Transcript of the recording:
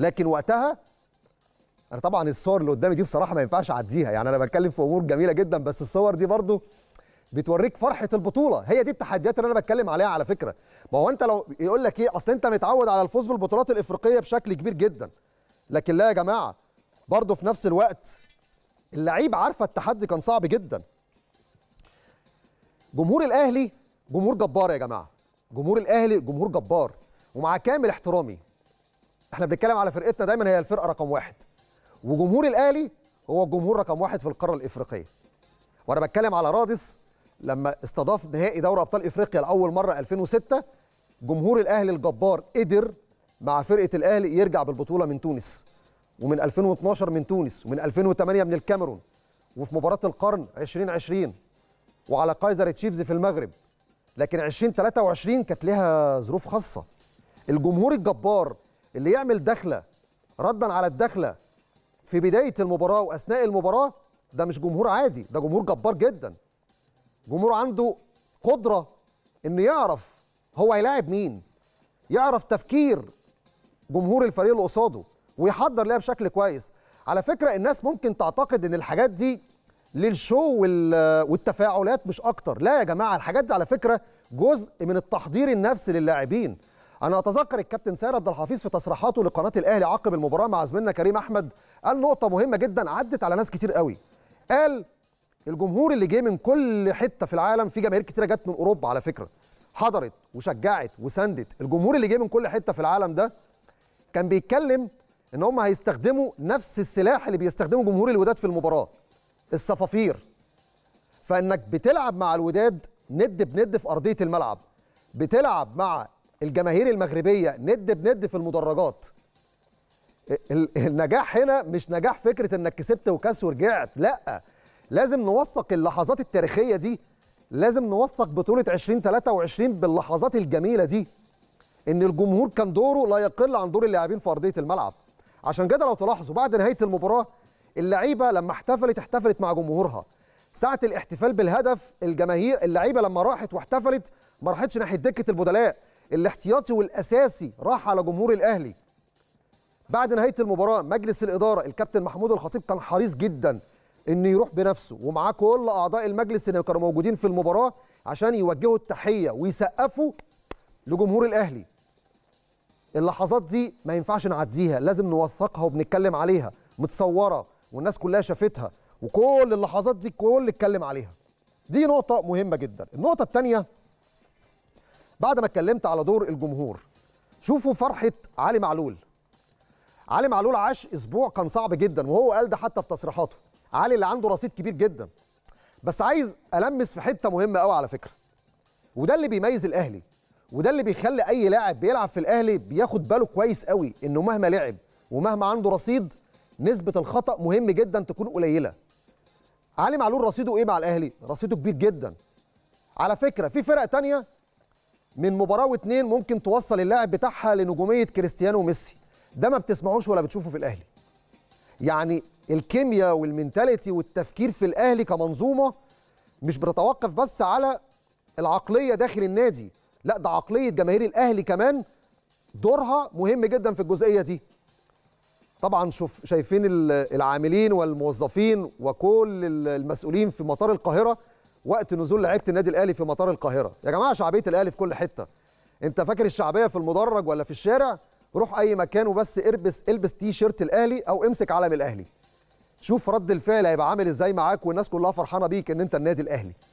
لكن وقتها انا طبعا الصور اللي قدامي دي بصراحه ما ينفعش اعديها يعني انا بتكلم في امور جميله جدا بس الصور دي برضو بتوريك فرحه البطوله هي دي التحديات اللي انا بتكلم عليها على فكره ما هو انت لو يقول لك ايه اصل انت متعود على الفوز بالبطولات الافريقيه بشكل كبير جدا لكن لا يا جماعه برضو في نفس الوقت اللعيبه عارفه التحدي كان صعب جدا جمهور الاهلي جمهور جبار يا جماعه جمهور الاهلي جمهور جبار ومع كامل احترامي احنا بنتكلم على فرقتنا دايما هي الفرقه رقم واحد وجمهور الاهلي هو الجمهور رقم واحد في القاره الافريقيه وانا بتكلم على رادس لما استضاف نهائي دوري ابطال افريقيا لاول مره 2006 جمهور الاهلي الجبار قدر مع فرقه الاهلي يرجع بالبطوله من تونس ومن 2012 من تونس ومن 2008 من الكاميرون وفي مباراه القرن 2020 وعلى كايزر تشيفز في المغرب لكن 2023 كانت لها ظروف خاصه الجمهور الجبار اللي يعمل دخله ردا على الدخله في بدايه المباراه واثناء المباراه ده مش جمهور عادي ده جمهور جبار جدا جمهور عنده قدره انه يعرف هو هيلاعب مين يعرف تفكير جمهور الفريق اللي قصاده ويحضر لها بشكل كويس على فكره الناس ممكن تعتقد ان الحاجات دي للشو والتفاعلات مش اكتر لا يا جماعه الحاجات دي على فكره جزء من التحضير النفسي للاعبين انا اتذكر الكابتن سيد عبد الحفيظ في تصريحاته لقناه الاهلي عقب المباراه مع زميلنا كريم احمد قال نقطه مهمه جدا عدت على ناس كتير قوي قال الجمهور اللي جه من كل حته في العالم في جماهير كتيره جت من اوروبا على فكره حضرت وشجعت وساندت الجمهور اللي جه من كل حته في العالم ده كان بيتكلم ان هم هيستخدموا نفس السلاح اللي بيستخدمه جمهور الوداد في المباراه الصفافير فانك بتلعب مع الوداد ند بند في ارضيه الملعب بتلعب مع الجماهير المغربيه ند بند في المدرجات النجاح هنا مش نجاح فكره انك كسبت وكاس ورجعت لا لازم نوثق اللحظات التاريخيه دي لازم نوثق بطوله 2023 باللحظات الجميله دي ان الجمهور كان دوره لا يقل عن دور اللاعبين في ارضيه الملعب عشان كده لو تلاحظوا بعد نهايه المباراه اللعيبه لما احتفلت احتفلت مع جمهورها ساعه الاحتفال بالهدف الجماهير اللعيبه لما راحت واحتفلت ما راحتش ناحيه دكه البدلاء الاحتياطي والاساسي راح على جمهور الاهلي بعد نهايه المباراه مجلس الاداره الكابتن محمود الخطيب كان حريص جدا انه يروح بنفسه ومعاه كل اعضاء المجلس اللي كانوا موجودين في المباراه عشان يوجهوا التحيه ويسقفوا لجمهور الاهلي اللحظات دي ما ينفعش نعديها لازم نوثقها وبنتكلم عليها متصوره والناس كلها شافتها وكل اللحظات دي الكل اتكلم عليها دي نقطه مهمه جدا النقطه الثانيه بعد ما اتكلمت على دور الجمهور شوفوا فرحه علي معلول علي معلول عاش اسبوع كان صعب جدا وهو قال ده حتى في تصريحاته علي اللي عنده رصيد كبير جدا بس عايز المس في حته مهمه قوي على فكره وده اللي بيميز الاهلي وده اللي بيخلي اي لاعب بيلعب في الاهلي بياخد باله كويس قوي انه مهما لعب ومهما عنده رصيد نسبه الخطا مهم جدا تكون قليله علي معلول رصيده ايه مع الاهلي رصيده كبير جدا على فكره في فرق تانية من مباراه واتنين ممكن توصل اللاعب بتاعها لنجوميه كريستيانو وميسي ده ما بتسمعوش ولا بتشوفه في الاهلي يعني الكيمياء والمنتاليتي والتفكير في الاهلي كمنظومه مش بتتوقف بس على العقليه داخل النادي لا ده عقليه جماهير الاهلي كمان دورها مهم جدا في الجزئيه دي طبعا شوف شايفين العاملين والموظفين وكل المسؤولين في مطار القاهره وقت نزول لعيبه النادي الاهلي في مطار القاهره يا جماعه شعبيه الاهلي في كل حته انت فاكر الشعبيه في المدرج ولا في الشارع روح اي مكان وبس البس البس تي شيرت الاهلي او امسك علم الاهلي شوف رد الفعل هيبقى عامل ازاي معاك والناس كلها فرحانه بيك ان انت النادي الاهلي